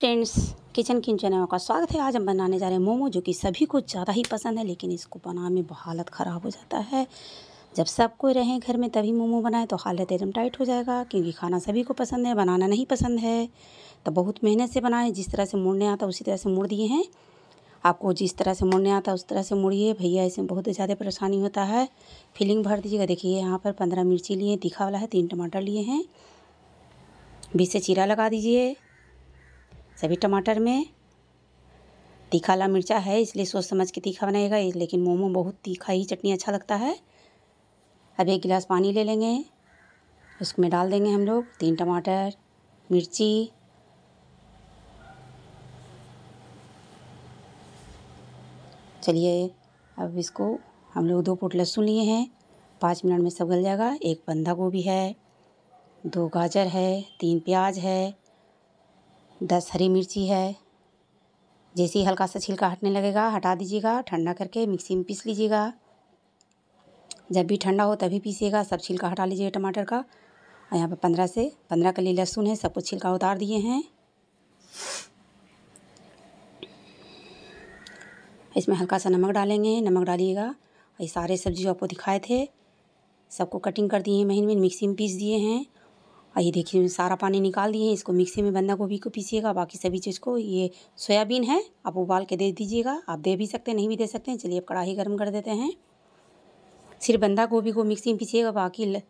friends kitchen kitchen में आपका स्वागत है आज हम बनाने जा रहे हैं मोमो जो कि सभी को ज़्यादा ही पसंद है लेकिन इसको बनाने में हालत ख़राब हो जाता है जब सब कोई रहें घर में तभी मोमो बनाए तो हालत एकदम टाइट हो जाएगा क्योंकि खाना सभी को पसंद है बनाना नहीं पसंद है तो बहुत मेहनत से बनाएं जिस तरह से मुड़ने आता उसी तरह से मुड़ दिए हैं आपको जिस तरह से मुड़ने आता उस तरह से मुड़िए भैया इसमें बहुत ज़्यादा परेशानी होता है फिलिंग भर दीजिएगा देखिए यहाँ पर पंद्रह मिर्ची लिए तीखा वाला है तीन टमाटर लिए हैं बीस से चीरा लगा दीजिए सभी टमाटर में तीखा ला मिर्चा है इसलिए सोच समझ के तीखा बनाएगा लेकिन मोमो बहुत तीखा ही चटनी अच्छा लगता है अब एक गिलास पानी ले लेंगे उसमें डाल देंगे हम लोग तीन टमाटर मिर्ची चलिए अब इसको हम लोग दो पोट लहसुन लिए हैं पाँच मिनट में सब गल जाएगा एक बंधा गोभी है दो गाजर है तीन प्याज है दस हरी मिर्ची है जैसे ही हल्का सा छिलका हटने लगेगा हटा दीजिएगा ठंडा करके मिक्सी में पीस लीजिएगा जब भी ठंडा हो तभी पीसिएगा सब छिलका हटा लीजिएगा टमाटर का और यहाँ पर पंद्रह से पंद्रह कली लहसुन है सब कुछ छिलका उतार दिए हैं इसमें हल्का सा नमक डालेंगे नमक डालिएगा और ये सारे सब्जी जो आपको दिखाए थे सबको कटिंग कर दिए हैं महीन महीन मिक्सी में पीस दिए हैं और ये देखिए सारा पानी निकाल दिए इसको मिक्सी में बंदा गोभी को पीसिएगा बाकी सभी चीज़ को ये सोयाबीन है आप उबाल के दे दीजिएगा आप दे भी सकते हैं नहीं भी दे सकते हैं चलिए अब कढ़ाई गर्म कर देते हैं सिर्फ बंदा गोभी को मिक्सी में पीसिएगा बाकी ल...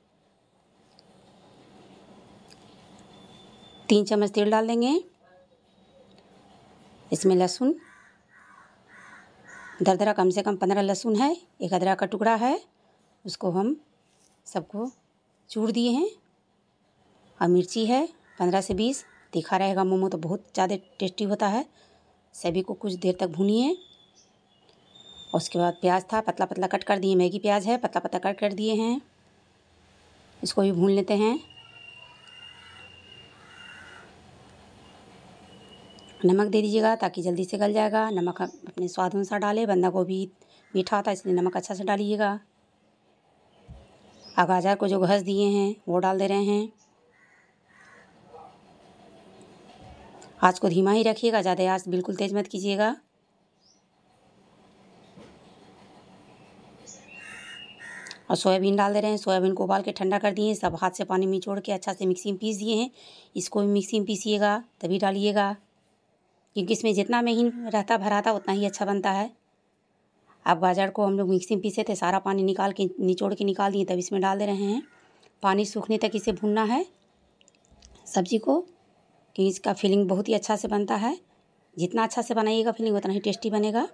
तीन चम्मच तेल डाल देंगे इसमें लहसुन दरदरा कम से कम पंद्रह लहसुन है एक अदरक का टुकड़ा है उसको हम सबको चूर दिए हैं और मिर्ची है पंद्रह से बीस तीखा रहेगा मोमो तो बहुत ज़्यादा टेस्टी होता है सभी को कुछ देर तक भूनिए और उसके बाद प्याज था पतला पतला कट कर दिए मैगी प्याज है पतला पतला कट कर दिए हैं इसको भी भून लेते हैं नमक दे दीजिएगा ताकि जल्दी से गल जाएगा नमक अपने स्वाद अनुसार डालें बंदा गोभी मीठा होता है इसलिए नमक अच्छा से डालिएगा गाजर को जो घस दिए हैं वो डाल दे रहे हैं आज को धीमा ही रखिएगा ज़्यादा आज बिल्कुल तेज़ मत कीजिएगा और सोयाबीन डाल दे रहे हैं सोयाबीन को उबाल के ठंडा कर दिए सब हाथ से पानी निचोड़ के अच्छा से मिक्सी में पीस दिए हैं इसको भी मिक्सी में पीसीएगा तभी डालिएगा क्योंकि इसमें जितना महीन रहता भराता उतना ही अच्छा बनता है अब गाजर को हम लोग मिक्सी में पीसे थे सारा पानी निकाल के निचोड़ के निकाल दिए तब इसमें डाल दे रहे हैं पानी सूखने तक इसे भूनना है सब्जी को कि इसका फीलिंग बहुत ही अच्छा से बनता है जितना अच्छा से बनाइएगा फीलिंग उतना ही टेस्टी बनेगा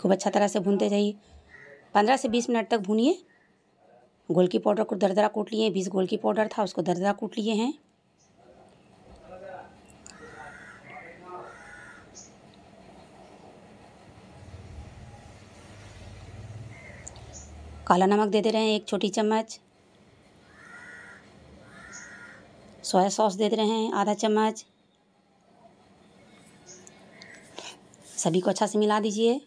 खूब अच्छा तरह से भूनते जाइए पंद्रह से बीस मिनट तक भूनिए गोल की पाउडर को दरदरा कूट लिए बीस गोल की पाउडर था उसको दरदरा कूट लिए हैं काला नमक दे दे रहे हैं एक छोटी चम्मच सोया सॉस दे रहे हैं आधा चम्मच सभी को अच्छा से मिला दीजिए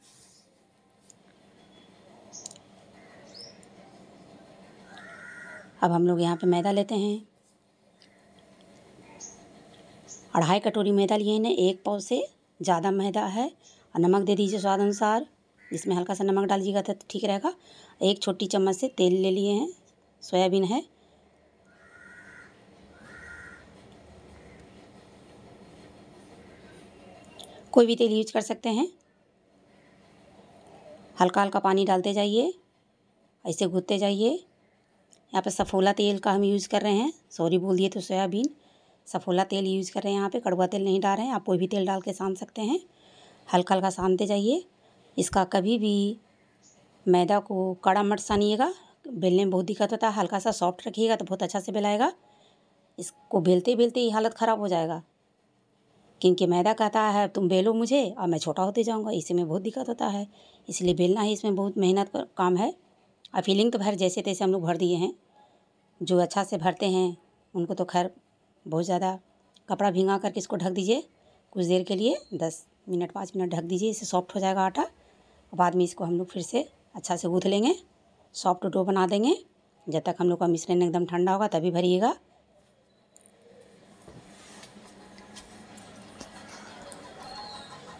अब हम लोग यहाँ पे मैदा लेते हैं अढ़ाई कटोरी मैदा लिए हैं एक पाव से ज़्यादा मैदा है और नमक दे दीजिए स्वाद अनुसार इसमें हल्का सा नमक डाल दीजिएगा तो ठीक रहेगा एक छोटी चम्मच से तेल ले लिए हैं सोयाबीन है कोई भी तेल यूज कर सकते हैं हल्का हल्का पानी डालते जाइए ऐसे घूते जाइए यहाँ पे सफोला तेल का हम यूज़ कर रहे हैं सॉरी बोल दिए तो सोयाबीन सफोला तेल यूज़ कर रहे हैं यहाँ पे कड़वा तेल नहीं डाल रहे हैं आप कोई भी तेल डाल के सान सकते हैं हल्का हल्का सानते जाइए इसका कभी भी मैदा को कड़ा मट सानिएगा बेलने में बहुत दिक्कत होता है हल्का सा सॉफ्ट रखिएगा तो बहुत अच्छा से बेलाएगा इसको बेलते बेलते ही हालत ख़राब हो जाएगा क्योंकि मैदा कहता है तुम बेलो मुझे और मैं छोटा होते जाऊँगा इसी में बहुत दिक्कत होता है इसलिए बेलना ही इसमें बहुत मेहनत का काम है और फीलिंग तो खैर जैसे तैसे हम लोग भर दिए हैं जो अच्छा से भरते हैं उनको तो खैर बहुत ज़्यादा कपड़ा भींगा करके इसको ढक दीजिए कुछ देर के लिए दस मिनट पाँच मिनट ढक दीजिए इससे सॉफ्ट हो जाएगा आटा बाद में इसको हम लोग फिर से अच्छा से गूँथ लेंगे सॉफ्ट डो बना देंगे जब तक हम लोग का मिश्रण एकदम ठंडा होगा तभी भरिएगा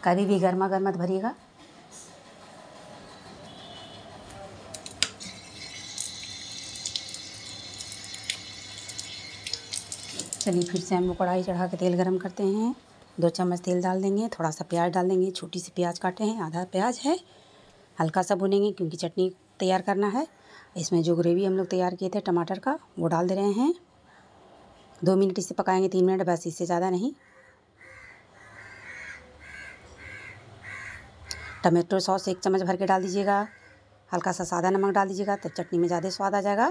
कभी भी गर्मा गर्म मत भरिएगा चलिए फिर से हम कढ़ाई चढ़ा के तेल गरम करते हैं दो चम्मच तेल डाल देंगे थोड़ा सा प्याज डाल देंगे छोटी सी प्याज काटे हैं आधा प्याज है हल्का सा भुनेंगे क्योंकि चटनी तैयार करना है इसमें जो ग्रेवी हम लोग तैयार किए थे टमाटर का वो डाल दे रहे हैं दो मिनट इसे पकाएंगे तीन मिनट बस इससे ज़्यादा नहीं टमेटो सॉस एक चम्मच भर के डाल दीजिएगा हल्का सा सादा नमक डाल दीजिएगा तब तो चटनी में ज़्यादा स्वाद आ जाएगा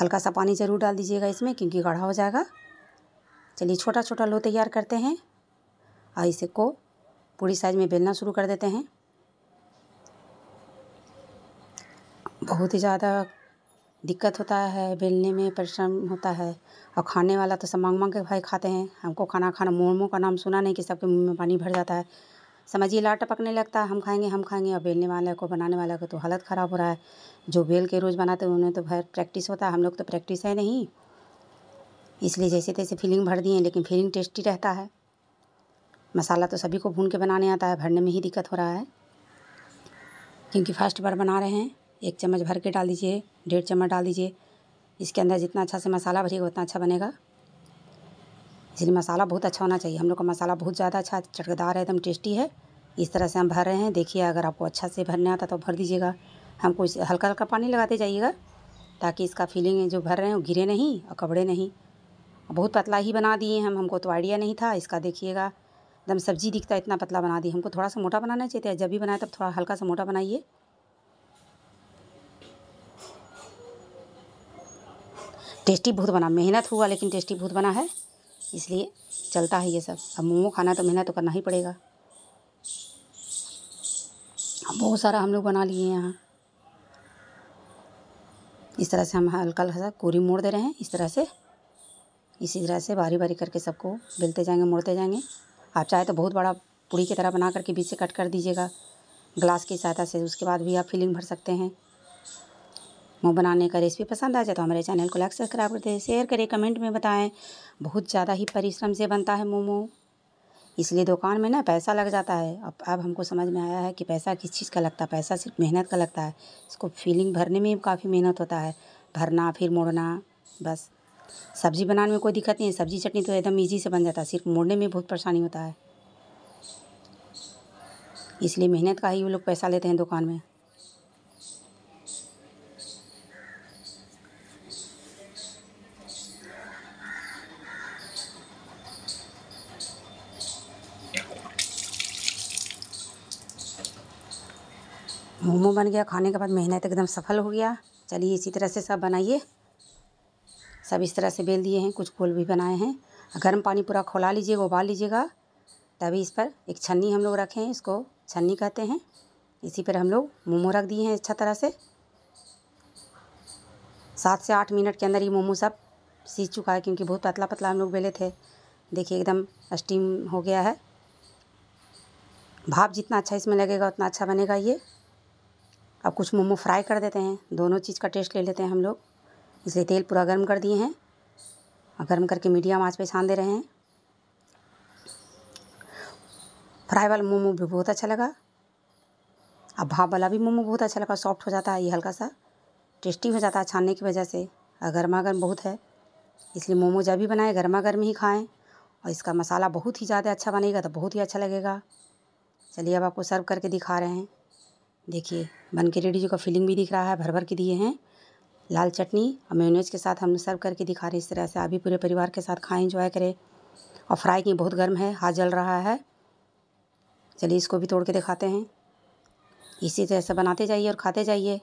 हल्का सा पानी ज़रूर डाल दीजिएगा इसमें क्योंकि गाढ़ा हो जाएगा चलिए छोटा छोटा लो तैयार करते हैं और इसे को पूरी साइज़ में बेलना शुरू कर देते हैं बहुत ही ज़्यादा दिक्कत होता है बेलने में परिश्रम होता है और खाने वाला तो सब मांग मांग के भाई खाते हैं हमको खाना खाना मोमो का नाम सुना नहीं कि सबके मुँह में पानी भर जाता है समझिए लाट टपकने लगता है हम खाएँगे हम खाएँगे और बेलने वाले को बनाने वाले को तो हालत ख़राब हो रहा है जो बेल के रोज़ बनाते हैं उन्हें तो भाई प्रैक्टिस होता है हम लोग तो प्रैक्टिस है नहीं इसलिए जैसे तैसे फीलिंग भर दिए लेकिन फीलिंग टेस्टी रहता है मसाला तो सभी को भून के बनाने आता है भरने में ही दिक्कत हो रहा है क्योंकि फर्स्ट बार बना रहे हैं एक चम्मच भर के डाल दीजिए डेढ़ चम्मच डाल दीजिए इसके अंदर जितना अच्छा से मसाला भरिएगा उतना अच्छा बनेगा इसलिए मसाला बहुत अच्छा होना चाहिए हम लोग का मसाला बहुत ज़्यादा अच्छा चटकदार है एकदम टेस्टी है इस तरह से हम भर रहे हैं देखिए अगर आपको अच्छा से भरने आता तो भर दीजिएगा हमको इस हल्का हल्का पानी लगाते जाइएगा ताकि इसका फीलिंग जो भर रहे हैं वो गिरे नहीं और कपड़े नहीं बहुत पतला ही बना दिए हम हमको तो आइडिया नहीं था इसका देखिएगा एकदम सब्जी दिखता इतना पतला बना दी हमको थोड़ा सा मोटा बनाना चाहिए जब भी बनाए तब थोड़ा हल्का सा मोटा बनाइए टेस्टी बहुत बना मेहनत हुआ लेकिन टेस्टी बहुत बना है इसलिए चलता है ये सब अब मोमो खाना तो मेहनत तो करना ही पड़ेगा हाँ, बहुत सारा हम लोग बना लिए यहाँ इस तरह से हम हल्का हल्का कोरी मोड़ दे रहे हैं इस तरह से इसी तरह से बारी बारी करके सबको बेलते जाएंगे मोड़ते जाएंगे आप चाहे तो बहुत बड़ा पूड़ी की तरह बना करके बीच से कट कर दीजिएगा ग्लास की सहायता से उसके बाद भी आप फिलिंग भर सकते हैं मोमो बनाने का रेसिपी पसंद आ जाए तो हमारे चैनल को लाइक सब्सक्राइब कर दें शेयर करें कमेंट में बताएं बहुत ज़्यादा ही परिश्रम से बनता है मोमो इसलिए दुकान में ना पैसा लग जाता है अब अब हमको समझ में आया है कि पैसा किस चीज़ का लगता है पैसा सिर्फ मेहनत का लगता है इसको फीलिंग भरने में काफ़ी मेहनत होता है भरना फिर मोड़ना बस सब्ज़ी बनाने में कोई दिक्कत नहीं है सब्ज़ी चटनी तो एकदम ईजी से बन जाता है सिर्फ मोड़ने में बहुत परेशानी होता है इसलिए मेहनत का ही वो लोग पैसा लेते हैं दुकान में मोमो बन गया खाने के बाद मेहनत एकदम सफल हो गया चलिए इसी तरह से सब बनाइए सब इस तरह से बेल दिए हैं कुछ गोल भी बनाए हैं गर्म पानी पूरा खोला लीजिएगा उबाल लीजिएगा तभी इस पर एक छन्नी हम लोग रखे हैं इसको छन्नी कहते हैं इसी पर हम लोग मोमो रख दिए हैं अच्छा तरह से सात से आठ मिनट के अंदर ये मोमो सब सीज चुका है क्योंकि बहुत पतला पतला हम लोग बेले थे देखिए एकदम स्टीम हो गया है भाप जितना अच्छा इसमें लगेगा उतना अच्छा बनेगा ये अब कुछ मोमो फ्राई कर देते हैं दोनों चीज़ का टेस्ट ले लेते हैं हम लोग इसलिए तेल पूरा गर्म कर दिए हैं और गर्म करके मीडियम आँच पर छान दे रहे हैं फ्राई वाला मोमो भी बहुत अच्छा लगा अब भाप वाला भी मोमो बहुत अच्छा लगा सॉफ्ट हो जाता है ये हल्का सा टेस्टी हो जाता है छानने की वजह से और गर्मा गर्म बहुत है इसलिए मोमो जब भी बनाएं गर्मा गर्म ही खाएं और इसका मसाला बहुत ही ज़्यादा अच्छा बनेगा तो बहुत ही अच्छा लगेगा चलिए अब आपको सर्व करके दिखा रहे हैं देखिए बन के रेडी जो का फीलिंग भी दिख रहा है भर भर के दिए हैं लाल चटनी और मेयोनेज के साथ हम सर्व करके दिखा रहे इस तरह से आप पूरे परिवार के साथ खाएं इंजॉय करें और फ्राई की बहुत गर्म है हाथ जल रहा है चलिए इसको भी तोड़ के दिखाते हैं इसी तरह से बनाते जाइए और खाते जाइए